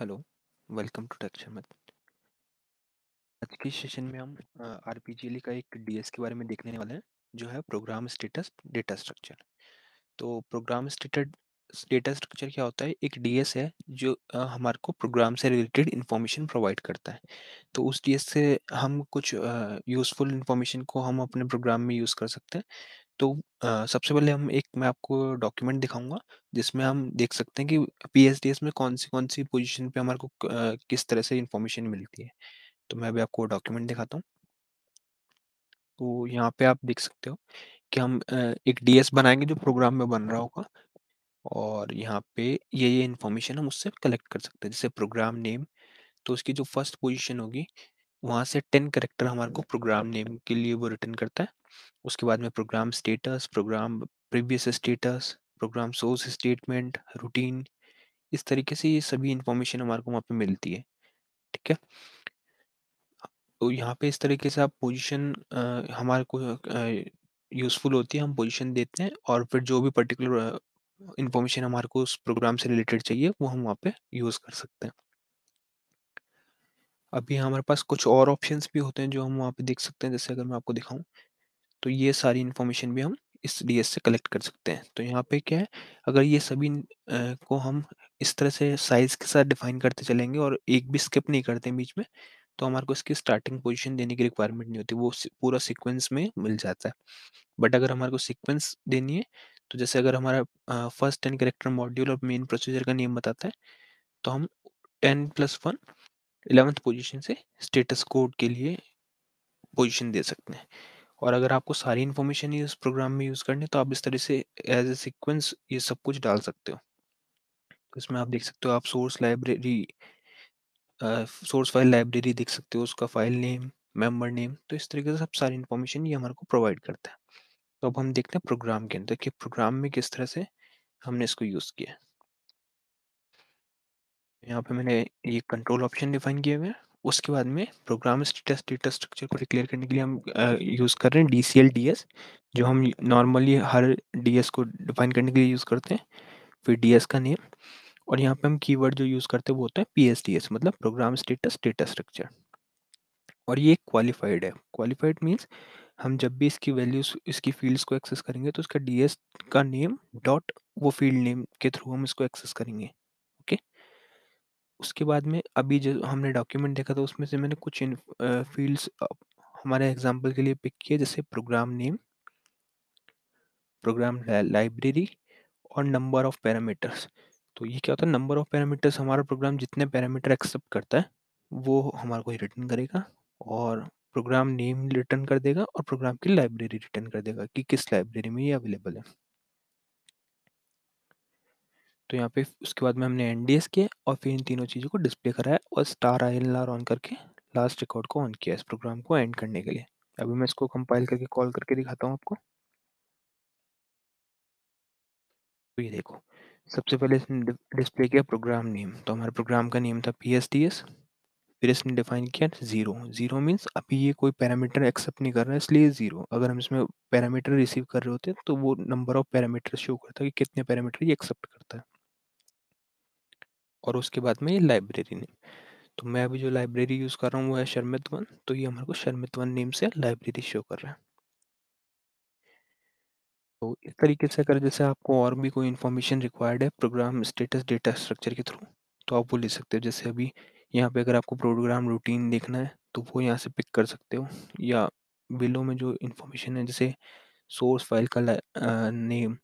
Hello welcome to texture मत आज के सेशन में हम आर पी का एक डी के बारे में देखने वाले हैं जो है प्रोग्राम स्टेटस डेटा स्ट्रक्चर तो प्रोग्राम स्टेटस डेटा स्ट्रक्चर क्या होता है एक डीएस है जो हमारे को प्रोग्राम से रिलेटेड इन्फॉर्मेशन प्रोवाइड करता है तो उस डीएस से हम कुछ यूज़फुल इन्फॉर्मेशन को हम अपने प्रोग्राम में यूज़ कर सकते हैं तो सबसे पहले हम एक मैं आपको डॉक्यूमेंट दिखाऊंगा जिसमें हम देख सकते हैं कि पी में कौन-सी-कौन सी कौन सी पोजिशन पे हमारे को किस तरह से इन्फॉर्मेशन मिलती है। तो मैं अभी आपको डॉक्यूमेंट दिखाता हूँ। तो यहाँ पे आप देख सकते हो कि हम एक डीएस बनाएंगे जो प्रोग्राम में बन रहा होगा और यहाँ पे ये-ये इन्फॉर्मेशन हम उससे कलेक्ट कर सकते हैं। जैसे प्रोग्राम नेम, तो उसकी जो फर्स्ट पोज़ीशन होगी वहाँ से टेन करेक्टर हमारे को प्रोग्राम नेम के लिए वो रिटर्न करता है उसके बाद में program status program previous status program source statement routine इस तरीके से ये सभी इंफॉर्मेशन हमारे को वहाँ पे मिलती है ठीक है तो यहाँ पे इस तरीके से आप पोजिशन हमारे को यूज़फुल होती है हम पोजिशन देते हैं और फिर जो भी पर्टिकुलर इन्फॉर्मेशन हमारे को उस प्रोग्राम से रिलेटेड चाहिए वो हम वहाँ पे यूज़ कर सकते हैं अभी हमारे पास कुछ और ऑप्शंस भी होते हैं जो हम वहाँ पे देख सकते हैं जैसे अगर मैं आपको दिखाऊं तो ये सारी इन्फॉर्मेशन भी हम इस डीएस से कलेक्ट कर सकते हैं तो यहाँ पे क्या है अगर ये सभी को हम इस तरह से साइज के साथ डिफाइन करते चलेंगे और एक भी स्किप नहीं करते बीच में तो हमारे को इसकी स्टार्टिंग पोजिशन देने की रिक्वायरमेंट नहीं होती वो पूरा सिक्वेंस में मिल जाता है बट अगर हमारे को सिक्वेंस देनी है तो जैसे अगर हमारा फर्स्ट टेन करेक्टर मॉड्यूल और मेन प्रोसीजर का नियम बताता है तो हम ten plus one eleventh position से स्टेटस कोड के लिए पोजीशन दे सकते हैं और अगर आपको सारी इन्फॉर्मेशन इस प्रोग्राम में यूज़ करनी है तो आप इस तरह से एज ए सिक्वेंस ये सब कुछ डाल सकते हो तो इसमें आप देख सकते हो आप source library source file library देख सकते हो उसका फाइल नेम मेंबर नेम तो इस तरीके से सब सारी इन्फॉर्मेशन ये हमारे को प्रोवाइड करता है तो अब हम देखते हैं प्रोग्राम के अंदर कि प्रोग्राम में किस तरह से हमने इसको यूज़ किया है यहाँ पे मैंने ये कंट्रोल ऑप्शन डिफाइन किए हुए हैं उसके बाद में प्रोग्राम स्टेटस डेटा स्ट्रक्चर को डिक्लेयर करने के लिए हम यूज़ कर रहे हैं D C L D S जो हम नॉर्मली हर डी एस को डिफाइन करने के लिए यूज़ करते हैं फिर डी एस का नेम और यहाँ पे हम कीवर्ड जो यूज़ करते हैं वो होता है पी एस डी एस मतलब प्रोग्राम स्टेटस डेटा स्ट्रक्चर और ये क्वालिफाइड है क्वालिफाइड मीन्स हम जब भी इसकी वैल्यूज इसकी फील्ड्स को एक्सेस करेंगे तो उसका डी एस का नेम डॉट वो फील्ड नेम के थ्रू हम इसको एक्सेस करेंगे उसके बाद में अभी जो हमने डॉक्यूमेंट देखा था उसमें से मैंने कुछ इन फील्ड्स हमारे एग्जांपल के लिए पिक किए जैसे प्रोग्राम नेम प्रोग्राम लाइब्रेरी और नंबर ऑफ पैरामीटर्स तो ये क्या होता है नंबर ऑफ पैरामीटर्स हमारा प्रोग्राम जितने पैरामीटर एक्सेप्ट करता है वो हमारे को रिटर्न करेगा और प्रोग्राम नेम रिटर्न कर देगा और प्रोग्राम की लाइब्रेरी रिटर्न कर देगा कि किस लाइब्रेरी में ये अवेलेबल है तो यहाँ पे उसके बाद में हमने एन किया और फिर इन तीनों चीज़ों को डिस्प्ले कराया और स्टार आई एल ऑन करके लास्ट रिकॉर्ड को ऑन किया इस प्रोग्राम को एंड करने के लिए अभी मैं इसको कंपाइल करके कॉल करके दिखाता हूँ आपको तो ये देखो सबसे पहले इसने डिस्प्ले किया प्रोग्राम नेम तो हमारे प्रोग्राम का नेम था पी एस डी एस फिर इसने डिफाइन किया ज़ीरो ज़ीरो मीन्स अभी ये कोई पैरामीटर एक्सेप्ट नहीं कर रहा है इसलिए ज़ीरो अगर हम इसमें पैरामीटर रिसीव कर रहे होते हैं तो वो नंबर ऑफ पैरामीटर शो करता है कि कितने पैरामीटर ये एक्सेप्ट करता है और उसके बाद में ये लाइब्रेरी नेम तो मैं अभी जो लाइब्रेरी यूज़ कर रहा हूँ वो है शर्मित वन तो ये हमारे को शर्मित वन नेम से लाइब्रेरी शो कर रहा है तो इस तरीके से अगर जैसे आपको और भी कोई इन्फॉर्मेशन रिक्वायर्ड है प्रोग्राम स्टेटस डेटा स्ट्रक्चर के थ्रू तो आप वो ले सकते हो जैसे अभी यहाँ पे अगर आपको प्रोग्राम रूटीन देखना है तो वो यहाँ से पिक कर सकते हो या बिलो में जो इन्फॉर्मेशन है जैसे सोर्स फाइल का name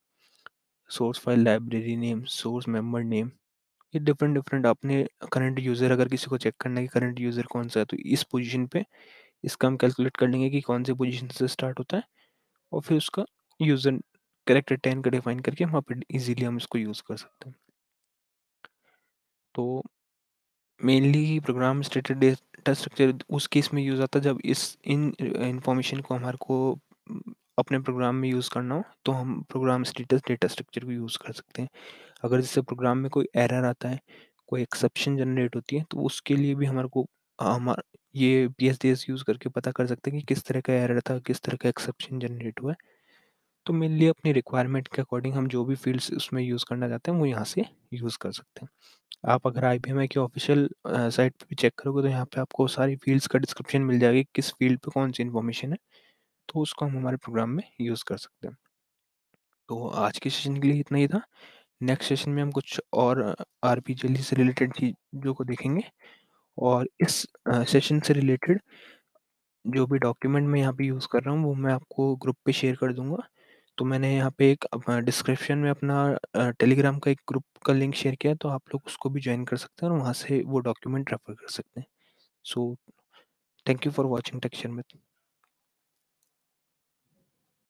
source file library name source member name ये डिफरेंट डिफरेंट अपने करंट यूज़र अगर किसी को चेक करना है कि करंट यूज़र कौन सा है तो इस पोजीशन पे इसका हम कैलकुलेट कर लेंगे कि कौन से पोजीशन से स्टार्ट होता है और फिर उसका यूज़र करेक्टर टेन का डिफाइन करके वहाँ पर इजीली हम इसको यूज़ कर सकते हैं तो mainly program stated data structure उस केस में यूज़ आता है जब इस इन इंफॉर्मेशन को हमारे को अपने प्रोग्राम में यूज़ करना हो तो हम प्रोग्राम स्टेटस डेटा स्ट्रक्चर को यूज़ कर सकते हैं अगर जैसे प्रोग्राम में कोई एरर आता है कोई एक्सेप्शन जनरेट होती है तो उसके लिए भी हमारे को हमार ये P S D S use करके पता कर सकते हैं कि किस तरह का एरर था किस तरह का एक्सेप्शन जनरेट हुआ है तो मेनली अपनी रिक्वायरमेंट के अकॉर्डिंग हम जो भी फील्ड्स उसमें यूज़ करना चाहते हैं वो यहाँ से यूज़ कर सकते हैं आप अगर आई बी की ऑफिशियल साइट पर भी चेक करोगे तो यहाँ पे आपको सारी फील्ड्स का डिस्क्रिप्शन मिल जाएगी किस फील्ड पे कौन सी इन्फॉर्मेशन है तो उसको हम हमारे प्रोग्राम में यूज़ कर सकते हैं तो आज के सेशन के लिए इतना ही था नेक्स्ट सेशन में हम कुछ और आर पी जल्दी से रिलेटेड चीज़ों को देखेंगे और इस सेशन से रिलेटेड जो भी डॉक्यूमेंट मैं यहाँ पे यूज़ कर रहा हूँ वो मैं आपको ग्रुप पे शेयर कर दूँगा तो मैंने यहाँ पे एक डिस्क्रिप्शन में अपना टेलीग्राम का एक ग्रुप का लिंक शेयर किया है तो आप लोग उसको भी ज्वाइन कर सकते हैं और वहाँ से वो डॉक्यूमेंट रेफर कर सकते हैं so thank you for watching टेक्शन मित्र